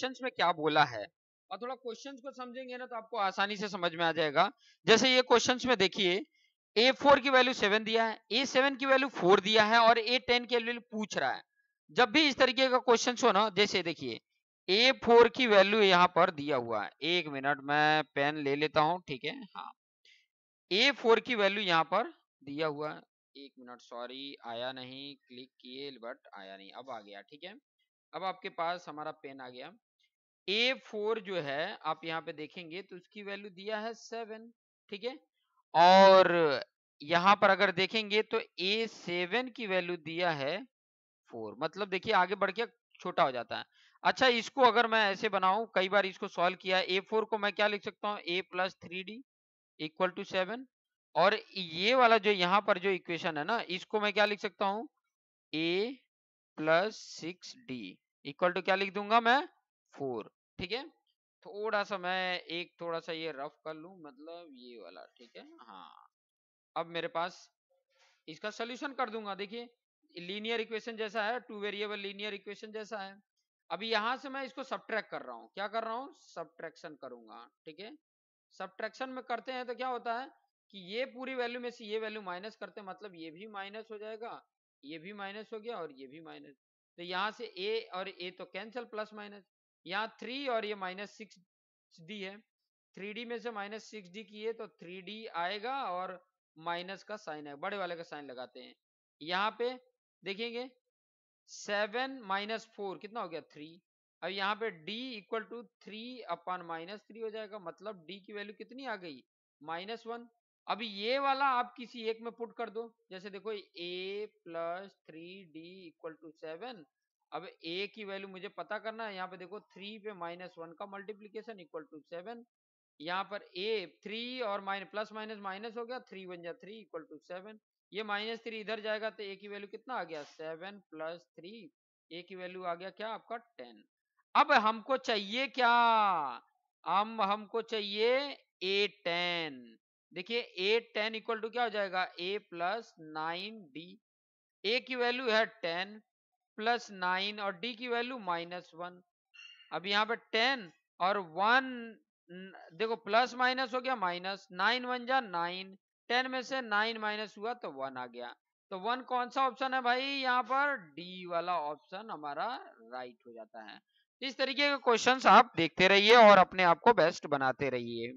question में क्या बोला है और थोड़ा क्वेश्चन को समझेंगे ना तो आपको आसानी से समझ में आ जाएगा जैसे ये क्वेश्चन में देखिए ए फोर की वैल्यू सेवन दिया है ए सेवन की वैल्यू फोर दिया है और ए टेन की वैल्यू पूछ रहा है जब भी इस तरीके का क्वेश्चन हो ना जैसे देखिए ए फोर की वैल्यू यहाँ पर दिया हुआ है एक मिनट मैं पेन ले लेता हूँ ठीक है हाँ ए फोर की वैल्यू यहाँ पर दिया हुआ है एक मिनट सॉरी आया नहीं क्लिक किए बट आया नहीं अब आ गया ठीक है अब आपके पास हमारा पेन आ गया ए फोर जो है आप यहाँ पे देखेंगे तो उसकी वैल्यू दिया है सेवन ठीक है और यहां पर अगर देखेंगे तो ए सेवन की वैल्यू दिया है फोर मतलब देखिए आगे बढ़ के छोटा हो जाता है अच्छा इसको अगर मैं ऐसे बनाऊं कई बार इसको सॉल्व किया ए फोर को मैं क्या लिख सकता हूँ A plus three D equal to seven और ये वाला जो यहाँ पर जो इक्वेशन है ना इसको मैं क्या लिख सकता हूं A plus six D equal to क्या लिख दूंगा मैं फोर ठीक है थोड़ा सा मैं एक थोड़ा सा ये रफ कर लू मतलब ये वाला ठीक है हाँ अब मेरे पास इसका सोल्यूशन कर दूंगा देखिए लीनियर इक्वेशन जैसा है टू वेरिएबल लीनियर इक्वेशन जैसा है अभी यहां से मैं इसको सब कर रहा हूँ क्या कर रहा हूँ सब्ट्रैक्शन करूंगा ठीक है सब में करते हैं तो क्या होता है कि ये पूरी वैल्यू में से ये वैल्यू माइनस करते हैं मतलब ये भी माइनस हो जाएगा ये भी माइनस हो गया और ये भी माइनस तो यहाँ से ए और ए तो कैंसिल प्लस माइनस यहाँ थ्री और ये माइनस सिक्स डी है थ्री डी में से माइनस सिक्स डी किए तो थ्री डी आएगा और माइनस का साइन है बड़े वाले का साइन लगाते हैं यहाँ पे देखेंगे सेवन माइनस फोर कितना हो गया थ्री अब यहाँ पे D equal to three upon minus three हो जाएगा मतलब डी की वैल्यू कितनी आ गई माइनस वन अब ये वाला आप किसी एक में पुट कर दो जैसे देखो A plus three D equal to seven अब ए की वैल्यू मुझे पता करना है यहाँ पे देखो थ्री पे माइनस वन का मल्टीप्लीकेशन इक्वल टू सेवन यहाँ पर ए थ्री और माइनस प्लस माइनस माइनस हो गया थ्री वन जा थ्री इक्वल टू सेवन ये माइनस थ्री इधर जाएगा तो ए की वैल्यू कितना आ गया सेवन प्लस थ्री ए की वैल्यू आ गया क्या आपका टेन अब हमको चाहिए क्या हम हमको चाहिए ए टेन देखिए ए टेन इक्वल टू क्या हो जाएगा A plus nine D A की वैल्यू है टेन प्लस नाइन और डी की वैल्यू माइनस वन अब यहाँ पे टेन और वन देखो प्लस माइनस हो गया माइनस नाइन वन जा नाइन टेन में से नाइन माइनस हुआ तो वन आ गया तो वन कौन सा ऑप्शन है भाई यहाँ पर डी वाला ऑप्शन हमारा राइट हो जाता है इस तरीके के क्वेश्चंस आप देखते रहिए और अपने आप को बेस्ट बनाते रहिए